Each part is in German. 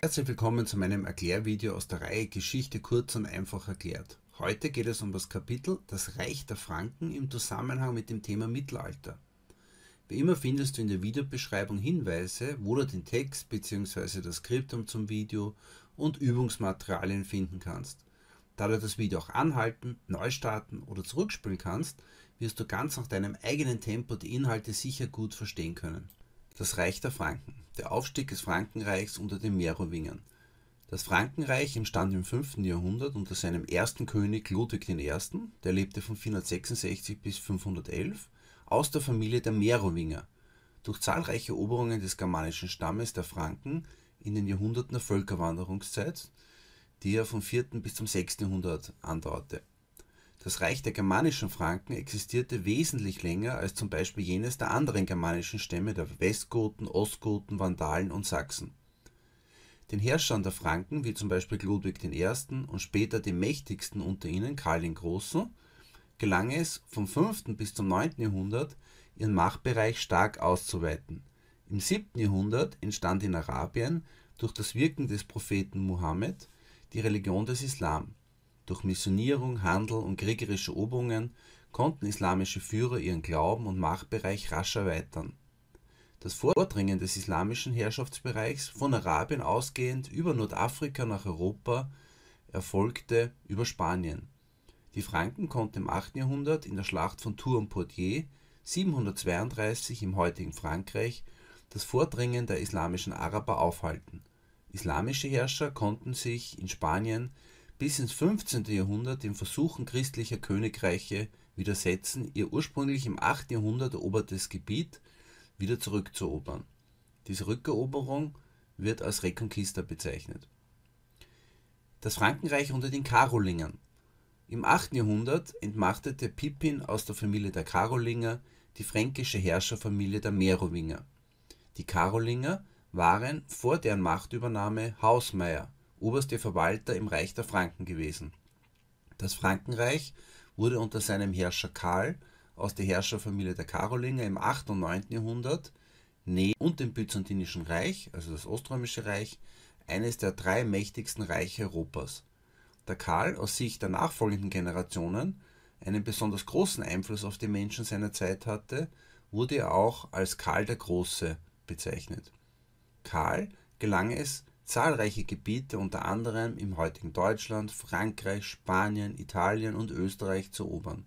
Herzlich willkommen zu meinem Erklärvideo aus der Reihe Geschichte kurz und einfach erklärt. Heute geht es um das Kapitel Das Reich der Franken im Zusammenhang mit dem Thema Mittelalter. Wie immer findest du in der Videobeschreibung Hinweise, wo du den Text bzw. das Skriptum zum Video und Übungsmaterialien finden kannst. Da du das Video auch anhalten, neu starten oder zurückspielen kannst, wirst du ganz nach deinem eigenen Tempo die Inhalte sicher gut verstehen können. Das Reich der Franken. Der Aufstieg des Frankenreichs unter den Merowingern. Das Frankenreich entstand im 5. Jahrhundert unter seinem ersten König Ludwig I., der lebte von 466 bis 511, aus der Familie der Merowinger. Durch zahlreiche Eroberungen des germanischen Stammes der Franken in den Jahrhunderten der Völkerwanderungszeit, die er vom 4. bis zum 6. Jahrhundert andauerte, das Reich der germanischen Franken existierte wesentlich länger als zum Beispiel jenes der anderen germanischen Stämme der Westgoten, Ostgoten, Vandalen und Sachsen. Den Herrschern der Franken, wie zum Beispiel Ludwig I. und später dem mächtigsten unter ihnen, Karl den Großen, gelang es, vom 5. bis zum 9. Jahrhundert ihren Machtbereich stark auszuweiten. Im 7. Jahrhundert entstand in Arabien durch das Wirken des Propheten Mohammed die Religion des Islam durch Missionierung, Handel und kriegerische Übungen konnten islamische Führer ihren Glauben und Machtbereich rasch erweitern. Das Vordringen des islamischen Herrschaftsbereichs von Arabien ausgehend über Nordafrika nach Europa erfolgte über Spanien. Die Franken konnten im 8. Jahrhundert in der Schlacht von Tours-en-Poitiers 732 im heutigen Frankreich das Vordringen der islamischen Araber aufhalten. Islamische Herrscher konnten sich in Spanien bis ins 15. Jahrhundert den Versuchen christlicher Königreiche widersetzen, ihr ursprünglich im 8. Jahrhundert erobertes Gebiet wieder zurückzuerobern. Diese Rückeroberung wird als Reconquista bezeichnet. Das Frankenreich unter den Karolingern. Im 8. Jahrhundert entmachtete Pippin aus der Familie der Karolinger die fränkische Herrscherfamilie der Merowinger. Die Karolinger waren vor deren Machtübernahme Hausmeier oberste Verwalter im Reich der Franken gewesen. Das Frankenreich wurde unter seinem Herrscher Karl aus der Herrscherfamilie der Karolinger im 8. und 9. Jahrhundert und dem Byzantinischen Reich, also das Oströmische Reich, eines der drei mächtigsten Reiche Europas. Da Karl aus Sicht der nachfolgenden Generationen einen besonders großen Einfluss auf die Menschen seiner Zeit hatte, wurde er auch als Karl der Große bezeichnet. Karl gelang es, Zahlreiche Gebiete unter anderem im heutigen Deutschland, Frankreich, Spanien, Italien und Österreich zu erobern.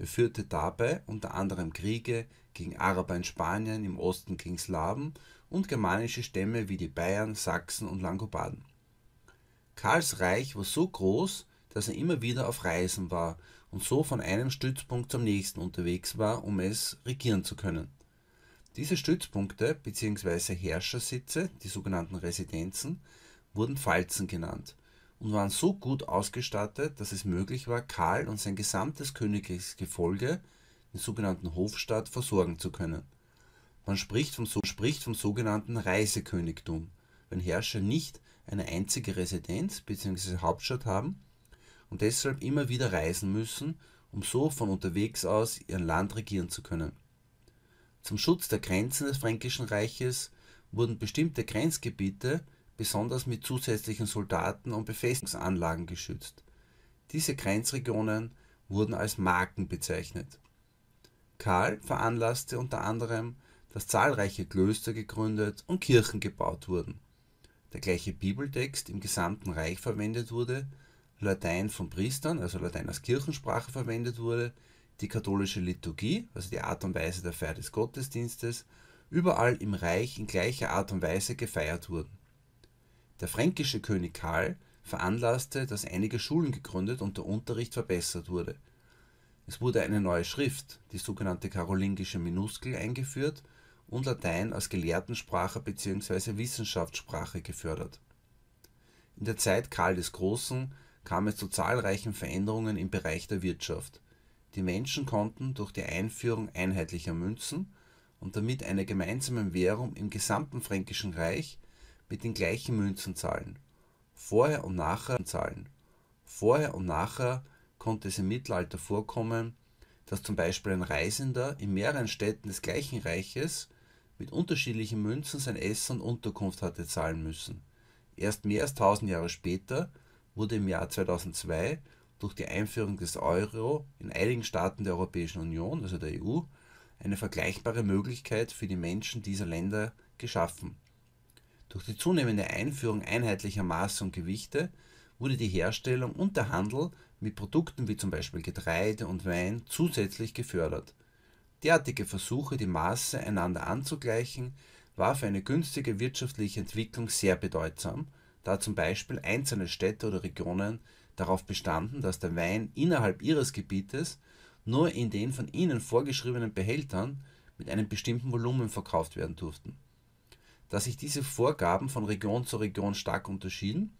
Er führte dabei unter anderem Kriege gegen Araber in Spanien, im Osten gegen Slawen und germanische Stämme wie die Bayern, Sachsen und Langobarden. Karls Reich war so groß, dass er immer wieder auf Reisen war und so von einem Stützpunkt zum nächsten unterwegs war, um es regieren zu können diese Stützpunkte bzw. Herrschersitze, die sogenannten Residenzen, wurden Falzen genannt und waren so gut ausgestattet, dass es möglich war, Karl und sein gesamtes königliches Gefolge, den sogenannten Hofstaat, versorgen zu können. Man spricht vom, so spricht vom sogenannten Reisekönigtum, wenn Herrscher nicht eine einzige Residenz bzw. Hauptstadt haben und deshalb immer wieder reisen müssen, um so von unterwegs aus ihr Land regieren zu können. Zum Schutz der Grenzen des Fränkischen Reiches wurden bestimmte Grenzgebiete besonders mit zusätzlichen Soldaten und Befestigungsanlagen geschützt. Diese Grenzregionen wurden als Marken bezeichnet. Karl veranlasste unter anderem, dass zahlreiche Klöster gegründet und Kirchen gebaut wurden. Der gleiche Bibeltext im gesamten Reich verwendet wurde, Latein von Priestern, also Latein als Kirchensprache verwendet wurde, die katholische Liturgie, also die Art und Weise der Feier des Gottesdienstes, überall im Reich in gleicher Art und Weise gefeiert wurden. Der fränkische König Karl veranlasste, dass einige Schulen gegründet und der Unterricht verbessert wurde. Es wurde eine neue Schrift, die sogenannte karolingische Minuskel, eingeführt und Latein als Gelehrtensprache bzw. Wissenschaftssprache gefördert. In der Zeit Karl des Großen kam es zu zahlreichen Veränderungen im Bereich der Wirtschaft – die Menschen konnten durch die Einführung einheitlicher Münzen und damit einer gemeinsamen Währung im gesamten Fränkischen Reich mit den gleichen Münzen zahlen. Vorher und nachher konnte es im Mittelalter vorkommen, dass zum Beispiel ein Reisender in mehreren Städten des gleichen Reiches mit unterschiedlichen Münzen sein Essen und Unterkunft hatte zahlen müssen. Erst mehr als tausend Jahre später wurde im Jahr 2002 durch die Einführung des Euro in einigen Staaten der Europäischen Union, also der EU, eine vergleichbare Möglichkeit für die Menschen dieser Länder geschaffen. Durch die zunehmende Einführung einheitlicher Maße und Gewichte wurde die Herstellung und der Handel mit Produkten wie zum Beispiel Getreide und Wein zusätzlich gefördert. Derartige Versuche, die Maße einander anzugleichen, war für eine günstige wirtschaftliche Entwicklung sehr bedeutsam, da zum Beispiel einzelne Städte oder Regionen darauf bestanden, dass der Wein innerhalb ihres Gebietes nur in den von ihnen vorgeschriebenen Behältern mit einem bestimmten Volumen verkauft werden durften. Da sich diese Vorgaben von Region zu Region stark unterschieden,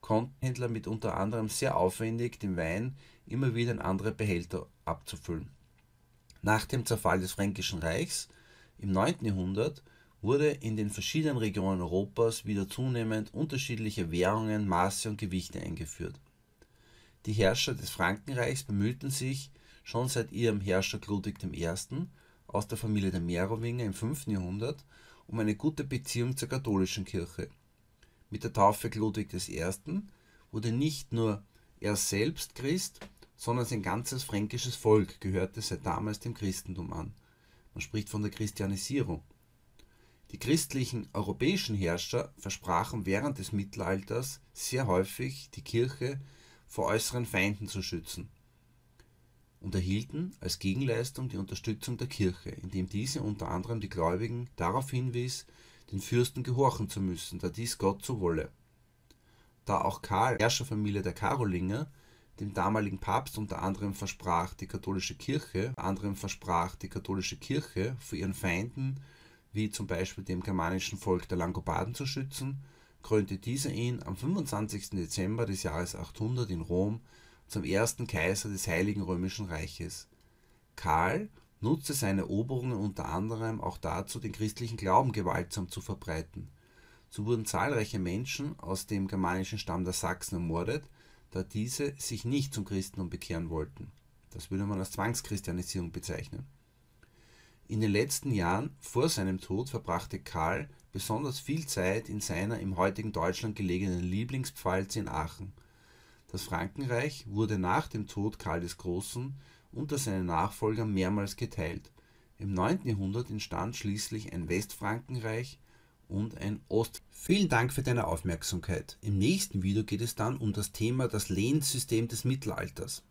konnten Händler mit unter anderem sehr aufwendig den Wein immer wieder in andere Behälter abzufüllen. Nach dem Zerfall des Fränkischen Reichs im 9. Jahrhundert wurde in den verschiedenen Regionen Europas wieder zunehmend unterschiedliche Währungen, Maße und Gewichte eingeführt die Herrscher des Frankenreichs bemühten sich schon seit ihrem Herrscher Ludwig I. aus der Familie der Merowinger im 5. Jahrhundert um eine gute Beziehung zur katholischen Kirche. Mit der Taufe Ludwig I. wurde nicht nur er selbst Christ, sondern sein ganzes fränkisches Volk gehörte seit damals dem Christentum an. Man spricht von der Christianisierung. Die christlichen europäischen Herrscher versprachen während des Mittelalters sehr häufig, die Kirche vor äußeren Feinden zu schützen, und erhielten als Gegenleistung die Unterstützung der Kirche, indem diese unter anderem die Gläubigen darauf hinwies, den Fürsten gehorchen zu müssen, da dies Gott so wolle. Da auch Karl, Herrscherfamilie der Karolinger, dem damaligen Papst unter anderem versprach, die katholische Kirche, anderem versprach, die katholische Kirche vor ihren Feinden, wie zum Beispiel dem germanischen Volk der Langobarden zu schützen, krönte dieser ihn am 25. Dezember des Jahres 800 in Rom zum ersten Kaiser des Heiligen Römischen Reiches. Karl nutzte seine Eroberungen unter anderem auch dazu, den christlichen Glauben gewaltsam zu verbreiten. So wurden zahlreiche Menschen aus dem germanischen Stamm der Sachsen ermordet, da diese sich nicht zum Christentum bekehren wollten. Das würde man als Zwangschristianisierung bezeichnen. In den letzten Jahren vor seinem Tod verbrachte Karl besonders viel Zeit in seiner im heutigen Deutschland gelegenen Lieblingspfalz in Aachen. Das Frankenreich wurde nach dem Tod Karl des Großen unter seinen Nachfolgern mehrmals geteilt. Im 9. Jahrhundert entstand schließlich ein Westfrankenreich und ein Ost. Vielen Dank für deine Aufmerksamkeit. Im nächsten Video geht es dann um das Thema das Lehnsystem des Mittelalters.